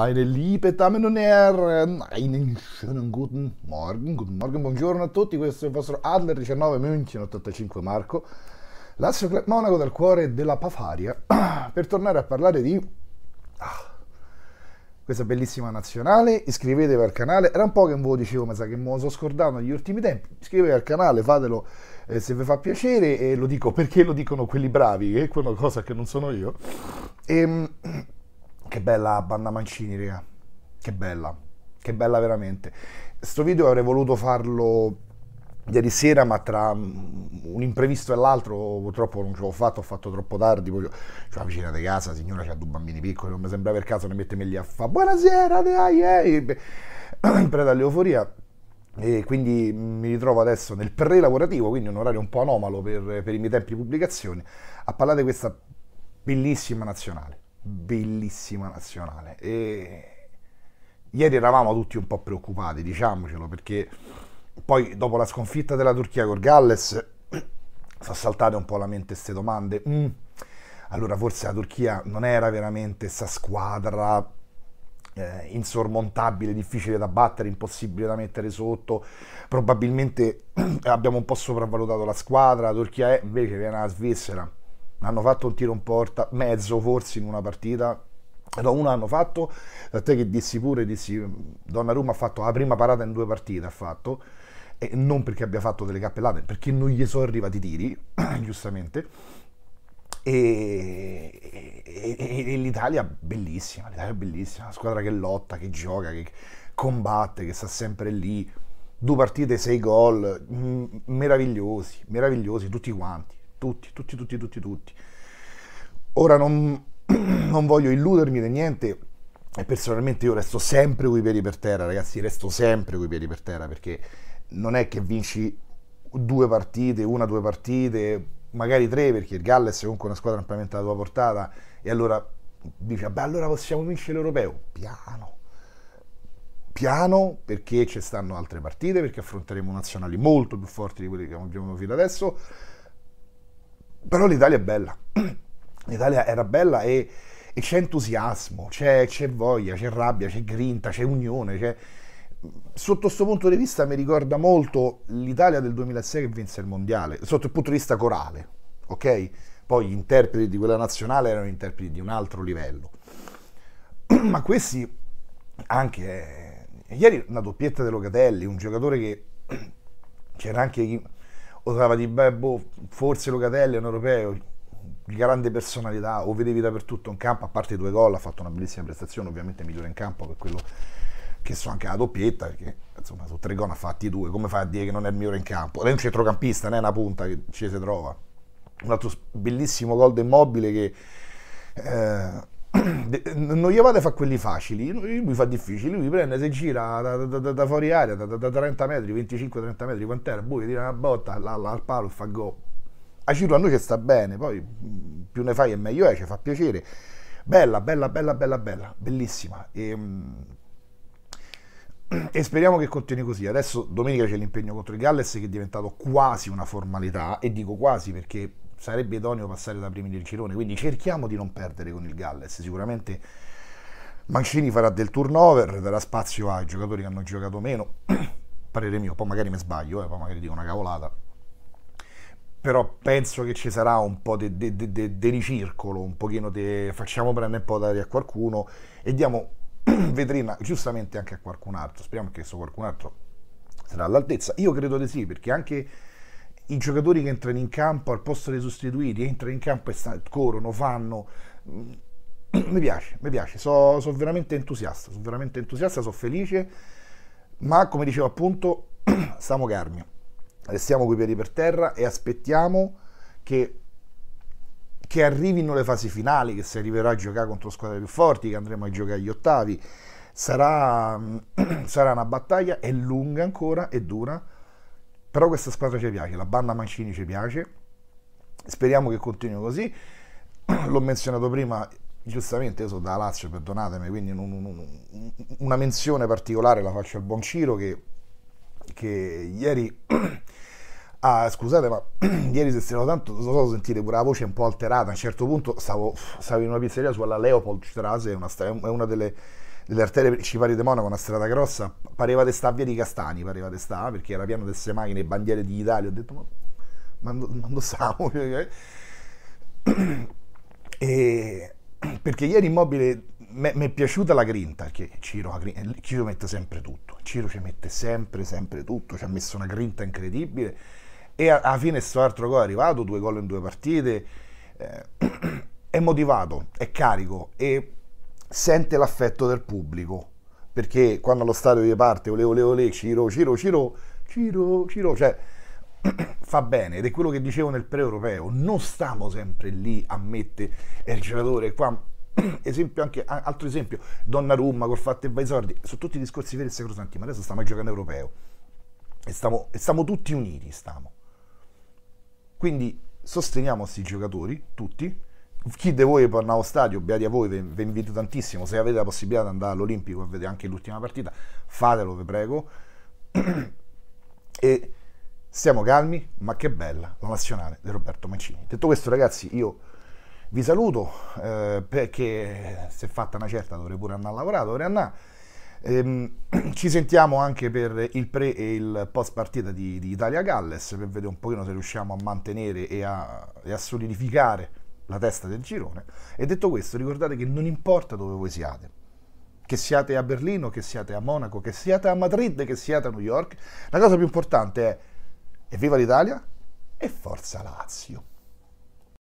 meine liebe Damen und Herren, einen schönen guten Morgen, guten Morgen, buongiorno a tutti, questo è il vostro Adler 19 München 85 Marco, Lazio Club Monaco dal cuore della Pafaria, per tornare a parlare di ah, questa bellissima nazionale, iscrivetevi al canale, era un po' che non ve lo dicevo, ma sa che mi sono scordato negli ultimi tempi, iscrivetevi al canale, fatelo eh, se vi fa piacere, e lo dico perché lo dicono quelli bravi, che è quella cosa che non sono io. E, ehm, Che bella banda Mancini, raga. Che bella. Che bella veramente. Sto video avrei voluto farlo ieri sera, ma tra un imprevisto e l'altro purtroppo non ce l'ho fatto, ho fatto troppo tardi, poi c'è la vicina di casa, signora c'ha due bambini piccoli, non mi sembra per caso ne mettemi lì a fa buonasera, dai, eh, in preda all'euforia. E quindi mi ritrovo adesso nel pre-lavorativo, quindi un orario un po' anomalo per, per i miei tempi di pubblicazione, a parlare di questa bellissima nazionale bellissima nazionale. E ieri eravamo tutti un po' preoccupati, diciamocelo, perché poi dopo la sconfitta della Turchia col Galles sono saltate un po' la mente queste domande. Mm. Allora forse la Turchia non era veramente questa squadra eh, insormontabile, difficile da battere, impossibile da mettere sotto. Probabilmente abbiamo un po' sopravvalutato la squadra, la Turchia è invece viene la Svizzera hanno fatto un tiro in porta, mezzo forse in una partita, No, uno hanno fatto, da te che dissi pure, dissi, mm, Donnarumma ha fatto la prima parata in due partite, ha fatto, e non perché abbia fatto delle cappellate, perché non gli sono arrivati i tiri, giustamente, e, e, e, e l'Italia bellissima, l'Italia bellissima, una squadra che lotta, che gioca, che combatte, che sta sempre lì, due partite, sei gol, mm, meravigliosi, meravigliosi tutti quanti tutti, tutti, tutti, tutti, tutti. Ora non, non voglio illudermi di niente e personalmente io resto sempre coi piedi per terra, ragazzi, resto sempre coi piedi per terra perché non è che vinci due partite, una, due partite, magari tre perché il Galles è comunque una squadra ampiamente alla tua portata e allora dici, beh allora possiamo vincere l'Europeo, piano piano perché ci stanno altre partite, perché affronteremo nazionali molto più forti di quelle che abbiamo fino adesso però l'Italia è bella, l'Italia era bella e, e c'è entusiasmo, c'è, c'è, voglia, c'è rabbia, c'è grinta, c'è unione. C'è... Sotto questo punto di vista mi ricorda molto l'Italia del 2006 che vinse il mondiale, sotto il punto di vista corale, ok? Poi gli interpreti di quella nazionale erano interpreti di un altro livello. Ma questi anche... Eh, ieri una doppietta di Locatelli, un giocatore che c'era anche chi o trovava di beh, boh, forse Locatelli è un europeo di grande personalità o vedevi dappertutto in campo a parte i due gol ha fatto una bellissima prestazione ovviamente migliore in campo per quello che so anche la doppietta perché insomma su tre gol ha fatti due come fa a dire che non è il migliore in campo ed è un centrocampista non è una punta che ci si trova un altro bellissimo gol del mobile che eh, non gli vado a fare quelli facili, lui fa difficili, lui prende, se gira da, da, da, da fuori aria, da, 30 metri, 25-30 metri, quant'era, buio, boh, tira una botta, la, la, al palo, fa go. A Ciro a noi ci sta bene, poi mm, più ne fai e meglio è, ci fa piacere. Bella, bella, bella, bella, bella, bellissima. E, ehm, e speriamo che continui così. Adesso domenica c'è l'impegno contro il Galles che è diventato quasi una formalità, e dico quasi perché sarebbe idoneo passare da primi del girone, quindi cerchiamo di non perdere con il Galles, sicuramente Mancini farà del turnover, darà spazio ai giocatori che hanno giocato meno, parere mio, poi magari mi sbaglio, eh, poi magari dico una cavolata, però penso che ci sarà un po' di ricircolo, un pochino di facciamo prendere un po' d'aria a qualcuno e diamo vetrina giustamente anche a qualcun altro, speriamo che questo qualcun altro sarà all'altezza, io credo di sì, perché anche i giocatori che entrano in campo al posto dei sostituiti, entrano in campo e corrono, fanno. Mi piace, mi piace, sono so veramente entusiasta, sono veramente entusiasta, sono felice, ma come dicevo appunto, stiamo carmi, restiamo coi piedi per terra e aspettiamo che, che arrivino le fasi finali, che si arriverà a giocare contro squadre più forti, che andremo a giocare agli ottavi, sarà, sarà una battaglia, è lunga ancora, è dura, però questa squadra ci piace, la banda Mancini ci piace, speriamo che continui così. L'ho menzionato prima, giustamente io sono da Lazio, perdonatemi, quindi un, un, una menzione particolare la faccio al buon Ciro che, che ieri... Ah, scusate, ma ieri se stiamo tanto, lo so, sentire pure la voce un po' alterata. A un certo punto stavo, stavo in una pizzeria sulla Leopoldstrasse, è una, è una delle delle arterie principali di Monaco, una strada grossa, pareva di sta via di Castani, pareva di sta, perché era pieno di delle macchine, bandiere d'Italia, ho detto, ma, ma non lo siamo. Cioè. e, perché ieri immobile mi è piaciuta la grinta, perché Ciro, Ciro mette sempre tutto, Ciro ci mette sempre, sempre tutto, ci ha messo una grinta incredibile e alla fine sto altro gol è arrivato, due gol in due partite, eh, è motivato, è carico e sente l'affetto del pubblico, perché quando allo stadio di parte, ole ole ole, Ciro, Ciro, Ciro, Ciro, Ciro, cioè fa bene ed è quello che dicevo nel pre-europeo, non stiamo sempre lì a mettere il giocatore qua, esempio anche, altro esempio, Donnarumma col fatto e vai sordi. sono tutti discorsi veri e sacrosanti, ma adesso stiamo giocando europeo e stiamo, e stiamo tutti uniti, stiamo. Quindi sosteniamo questi giocatori, tutti, chi di voi per andare allo stadio, beati a voi, vi invito tantissimo, se avete la possibilità di andare all'Olimpico e vedere anche l'ultima partita, fatelo, vi prego. e stiamo calmi, ma che bella la nazionale di Roberto Mancini. Detto questo ragazzi, io vi saluto eh, perché se fatta una certa dovrei pure andare a lavorare, dovrei andare. Ehm, ci sentiamo anche per il pre e il post partita di, di Italia-Galles per vedere un pochino se riusciamo a mantenere e a, e a solidificare la testa del girone. E detto questo, ricordate che non importa dove voi siate, che siate a Berlino, che siate a Monaco, che siate a Madrid, che siate a New York, la cosa più importante è evviva l'Italia e forza Lazio.